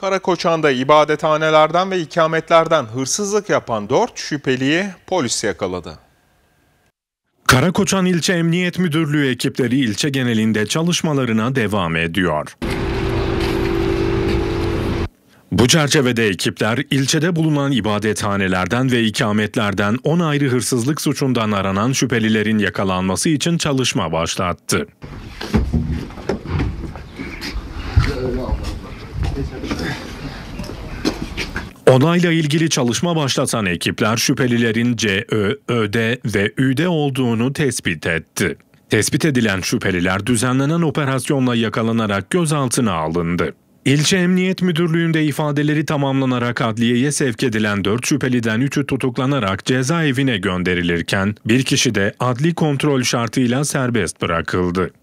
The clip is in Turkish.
Karakoçan'da ibadethanelerden ve ikametlerden hırsızlık yapan 4 şüpheliyi polis yakaladı. Karakoçan İlçe Emniyet Müdürlüğü ekipleri ilçe genelinde çalışmalarına devam ediyor. Bu çerçevede ekipler ilçede bulunan ibadethanelerden ve ikametlerden 10 ayrı hırsızlık suçundan aranan şüphelilerin yakalanması için çalışma başlattı. Olayla ilgili çalışma başlatan ekipler şüphelilerin CO, ÖD ve ÜD olduğunu tespit etti. Tespit edilen şüpheliler düzenlenen operasyonla yakalanarak gözaltına alındı. İlçe Emniyet Müdürlüğü'nde ifadeleri tamamlanarak adliyeye sevk edilen 4 şüpheliden 3'ü tutuklanarak cezaevine gönderilirken bir kişi de adli kontrol şartıyla serbest bırakıldı.